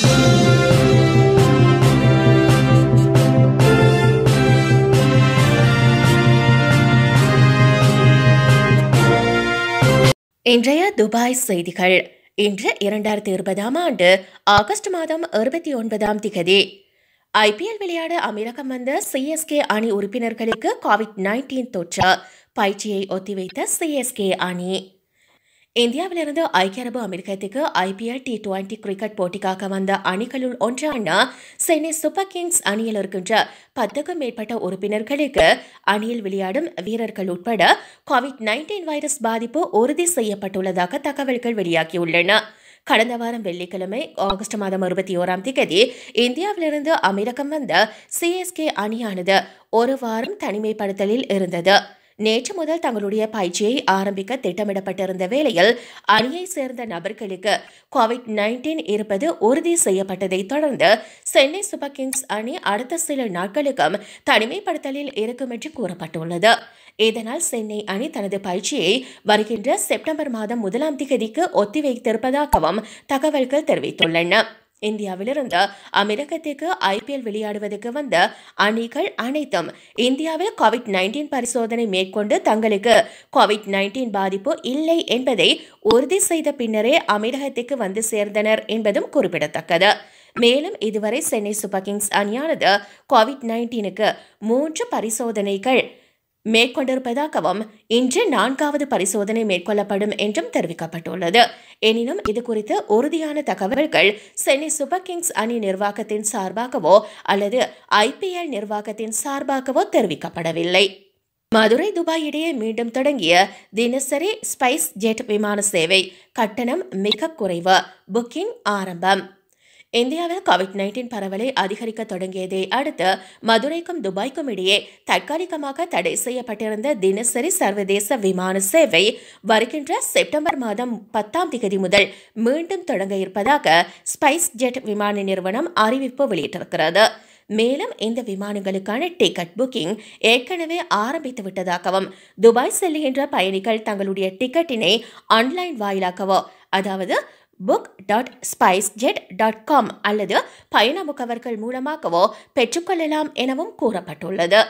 இன்றைய துபாய் செய்திகள் இன்று இரண்டாயிரத்தி இருபதாம் ஆண்டு ஆகஸ்ட் மாதம் இருபத்தி ஒன்பதாம் திகதி ஐபிஎல் விளையாட அமீரகம் வந்த சிஎஸ்கே அணி உறுப்பினர்களுக்கு கோவிட் நைன்டீன் தொற்று பயிற்சியை ஒத்திவைத்த சிஎஸ்கே அணி இந்தியாவிலிருந்து ஐக்கிய அரபு அமெரிக்கத்துக்கு ஐபிஎல் டி டுவெண்டி கிரிக்கெட் போட்டிக்காக வந்த அணிகளுள் ஒன்றான சென்னை சூப்பர் கிங்ஸ் அணியில் இருக்கின்ற பத்துக்கும் மேற்பட்ட உறுப்பினர்களுக்கு அணியில் விளையாடும் வீரர்கள் உட்பட கோவிட் நைன்டீன் வைரஸ் பாதிப்பு உறுதி செய்யப்பட்டுள்ளதாக தகவல்கள் வெளியாகியுள்ளன கடந்த வாரம் வெள்ளிக்கிழமை ஆகஸ்ட் மாதம் இருபத்தி ஓராம் தேதி இந்தியாவிலிருந்து அமெரிக்கம் வந்த சிஎஸ்கே அணியானது ஒரு வாரம் தனிமைப்படுத்தலில் இருந்தது நேற்று முதல் தங்களுடைய பயிற்சியை ஆரம்பிக்க திட்டமிடப்பட்டிருந்த வேளையில் அணியை சேர்ந்த நபர்களுக்கு கோவிட் நைன்டீன் இருப்பது உறுதி செய்யப்பட்டதை தொடர்ந்து சென்னை சூப்பர் கிங்ஸ் அணி அடுத்த சில நாட்களுக்கும் தனிமைப்படுத்தலில் இருக்கும் என்று கூறப்பட்டுள்ளது இதனால் சென்னை அணி தனது பயிற்சியை வருகின்ற செப்டம்பர் மாதம் முதலாம் தேதிக்கு ஒத்திவைத்திருப்பதாகவும் தகவல்கள் தெரிவித்துள்ளன இந்தியாவிலிருந்து அமெரிக்கத்திற்கு ஐபிஎல் விளையாடுவதற்கு வந்த அணிகள் அனைத்தும் இந்தியாவில் கோவிட் நைன்டீன் பரிசோதனை மேற்கொண்டு தங்களுக்கு கோவிட் நைன்டீன் பாதிப்பு இல்லை என்பதை உறுதி செய்த பின்னரே அமீரகத்திற்கு வந்து சேர்ந்தனர் என்பதும் குறிப்பிடத்தக்கது மேலும் இதுவரை சென்னை சூப்பர் கிங்ஸ் அணியானது கோவிட் நைன்டீனுக்கு மூன்று பரிசோதனைகள் மேற்கொண்டிருப்பதாகவும் இன்று நான்காவது பரிசோதனை மேற்கொள்ளப்படும் என்றும் தெரிவிக்கப்பட்டுள்ளது எனினும் இது குறித்து உறுதியான தகவல்கள் சென்னை சூப்பர் கிங்ஸ் அணி நிர்வாகத்தின் சார்பாகவோ அல்லது ஐபிஎல் நிர்வாகத்தின் சார்பாகவோ தெரிவிக்கப்படவில்லை மதுரை துபாய் இடையே மீண்டும் தொடங்கிய தினசரி ஸ்பைஸ் ஜெட் விமான சேவை கட்டணம் மிக குறைவு புக்கிங் ஆரம்பம் இந்தியாவில் கோவிட் நைன்டீன் பரவலை அதிகரிக்க தொடங்கியதை அடுத்து மதுரைக்கும் துபாய்க்கும் இடையே தற்காலிகமாக தடை செய்யப்பட்டிருந்த தினசரி சர்வதேச விமான சேவை வருகின்ற செப்டம்பர் மாதம் பத்தாம் தேதி முதல் மீண்டும் தொடங்க இருப்பதாக ஸ்பைஸ் ஜெட் விமான நிறுவனம் அறிவிப்பு வெளியிட்டிருக்கிறது மேலும் இந்த விமானங்களுக்கான டிக்கெட் புக்கிங் ஏற்கனவே ஆரம்பித்து விட்டதாகவும் துபாய் செல்லுகின்ற பயணிகள் தங்களுடைய டிக்கெட்டினை ஆன்லைன் வாயிலாகவோ அதாவது book dot spice jet dot com அல்லது பயண முகவர்கள் மூலமாகவோ பெற்றுக்கொள்ளலாம் எனவும் கூறப்பட்டுள்ளது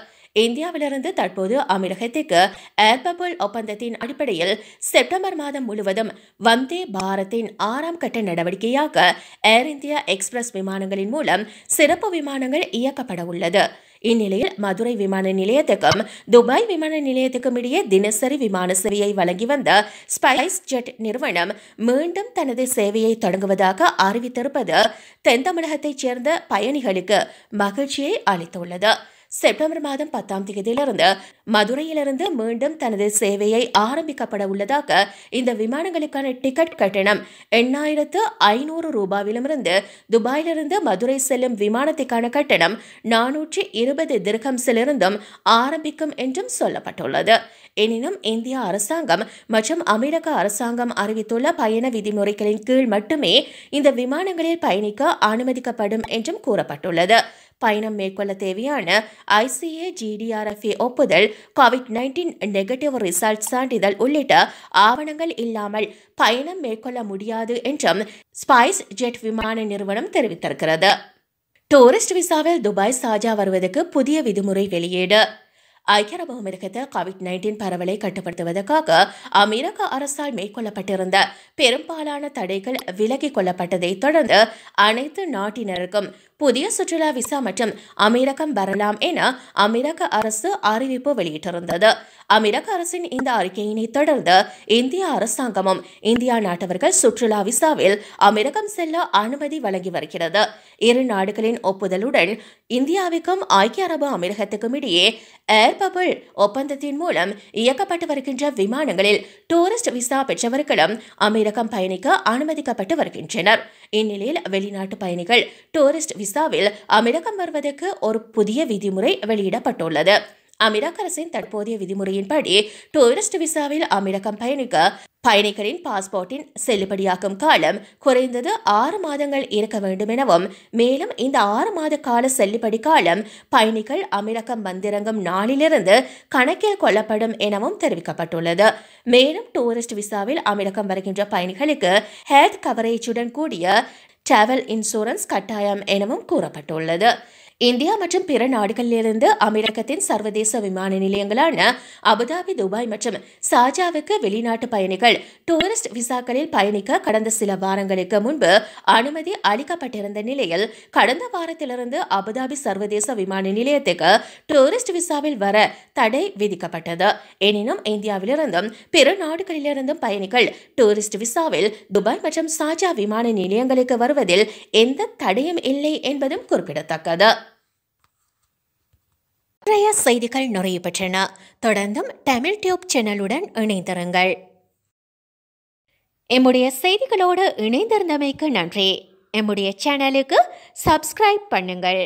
இந்தியாவிலிருந்து தற்போது அமீரகத்திற்கு ஏர்பபுல் ஒப்பந்தத்தின் அடிப்படையில் செப்டம்பர் மாதம் முழுவதும் வந்தே பாரத்தின் ஆறாம் கட்ட நடவடிக்கையாக ஏர் இந்தியா எக்ஸ்பிரஸ் விமானங்களின் மூலம் சிறப்பு விமானங்கள் இயக்கப்பட உள்ளது இந்நிலையில் மதுரை விமான நிலையத்துக்கும் துபாய் விமான நிலையத்துக்கும் இடையே தினசரி விமான சேவையை வழங்கி வந்த ஸ்பைஸ் ஜெட் நிறுவனம் மீண்டும் தனது சேவையை தொடங்குவதாக அறிவித்திருப்பது தென் தமிழகத்தைச் சேர்ந்த பயணிகளுக்கு மகிழ்ச்சியை அளித்துள்ளது செப்டம்பர் மாதம் பத்தாம் தேதியிலிருந்து மதுரையிலிருந்து மீண்டும் தனது சேவையை ஆரம்பிக்கப்பட உள்ளதாக இந்த விமானங்களுக்கான டிக்கெட் கட்டணம் எண்ணாயிரத்து ஐநூறு ரூபாயிலிருந்து துபாயிலிருந்து மதுரை செல்லும் விமானத்திற்கான கட்டணம் நானூற்றி இருபது திருகம்ஸிலிருந்தும் ஆரம்பிக்கும் என்றும் சொல்லப்பட்டுள்ளது எனினும் இந்திய அரசாங்கம் மற்றும் அமெரிக்க அரசாங்கம் அறிவித்துள்ள பயண விதிமுறைகளின் கீழ் மட்டுமே இந்த விமானங்களில் பயணிக்க அனுமதிக்கப்படும் என்றும் கூறப்பட்டுள்ளது பயணம் மேற்கொள்ள தேவையான ஐசிஏ ஜிடிஆர்எஃப்ஏ ஒப்புதல் கோவிட் நைன்டீன் நெகட்டிவ் ரிசல்ட் சான்றிதழ் உள்ளிட்ட ஆவணங்கள் இல்லாமல் பயணம் மேற்கொள்ள முடியாது என்றும் ஸ்பைஸ் ஜெட் விமான நிறுவனம் தெரிவித்திருக்கிறது டூரிஸ்ட் விசாவில் துபாய் சாஜா வருவதற்கு புதிய விதிமுறை வெளியீடு ஐக்கிய அரபு அமெரிக்கத்தில் கோவிட் நைன்டீன் பரவலை கட்டுப்படுத்துவதற்காக அமெரிக்க அரசால் மேற்கொள்ளப்பட்டிருந்த பெரும்பாலான தடைகள் விலகிக் கொள்ளப்பட்டதை தொடர்ந்து அனைத்து நாட்டினருக்கும் புதிய சுற்றுலா விசா மற்றும் அமீரகம் வரலாம் என அமெரிக்க அரசு அறிவிப்பு வெளியிட்டிருந்தது அமீரக அரசின் இந்த அறிக்கையினை தொடர்ந்து இந்திய அரசாங்கமும் இந்தியா நாட்டவர்கள் சுற்றுலா விசாவில் அமீரகம் செல்ல அனுமதி வழங்கி வருகிறது இரு நாடுகளின் ஒப்புதலுடன் இந்தியாவுக்கும் ஐக்கிய அரபு அமீரகத்துக்கும் இடையே ஏர் பபுள் ஒப்பந்தத்தின் மூலம் இயக்கப்பட்டு வருகின்ற விமானங்களில் டூரிஸ்ட் விசா பெற்றவர்களும் அமீரகம் பயணிக்க அனுமதிக்கப்பட்டு வருகின்றனர் இந்நிலையில் வெளிநாட்டு பயணிகள் டூரிஸ்ட் விசாவில் அமீரகம் வருவதற்கு ஒரு புதிய விதிமுறை வெளியிடப்பட்டுள்ளது அமீரக அரசின் தற்போதைய விதிமுறையின்படி டூரிஸ்ட் விசாவில் அமீரகம் பயணிக்க பயணிகளின் பாஸ்போர்ட்டின் செல்லுபடியாக்கும் காலம் குறைந்தது ஆறு மாதங்கள் இருக்க வேண்டும் எனவும் மேலும் இந்த ஆறு மாத கால செல்லுபடி காலம் பயணிகள் அமிலக்கம் வந்திறங்கும் நாளிலிருந்து கணக்கில் கொள்ளப்படும் எனவும் தெரிவிக்கப்பட்டுள்ளது மேலும் டூரிஸ்ட் விசாவில் அமிலக்கம் வருகின்ற பயணிகளுக்கு ஹெல்த் கவரேஜுடன் கூடிய டிராவல் இன்சூரன்ஸ் கட்டாயம் எனவும் கூறப்பட்டுள்ளது இந்தியா மற்றும் பிற நாடுகளிலிருந்து அமெரிக்கத்தின் சர்வதேச விமான நிலையங்களான அபுதாபி துபாய் மற்றும் சாஜாவுக்கு வெளிநாட்டு பயணிகள் டூரிஸ்ட் விசாக்களில் பயணிக்க கடந்த சில வாரங்களுக்கு முன்பு அனுமதி அளிக்கப்பட்டிருந்த நிலையில் கடந்த வாரத்திலிருந்து அபுதாபி சர்வதேச விமான நிலையத்துக்கு டூரிஸ்ட் விசாவில் வர தடை விதிக்கப்பட்டது எனினும் இந்தியாவிலிருந்தும் பிற நாடுகளிலிருந்தும் பயணிகள் டூரிஸ்ட் விசாவில் துபாய் மற்றும் சாஜா விமான நிலையங்களுக்கு வருவதில் எந்த தடையும் இல்லை என்பதும் குறிப்பிடத்தக்கது இன்றைய செய்திகள் நிறைய பெற்றன தொடர்ந்தும் தமிழ் டியூப் சேனலுடன் இணைந்திருங்கள் எம்முடைய செய்திகளோடு இணைந்திருந்தமைக்கு நன்றி எம்முடைய சேனலுக்கு சப்ஸ்கிரைப் பண்ணுங்கள்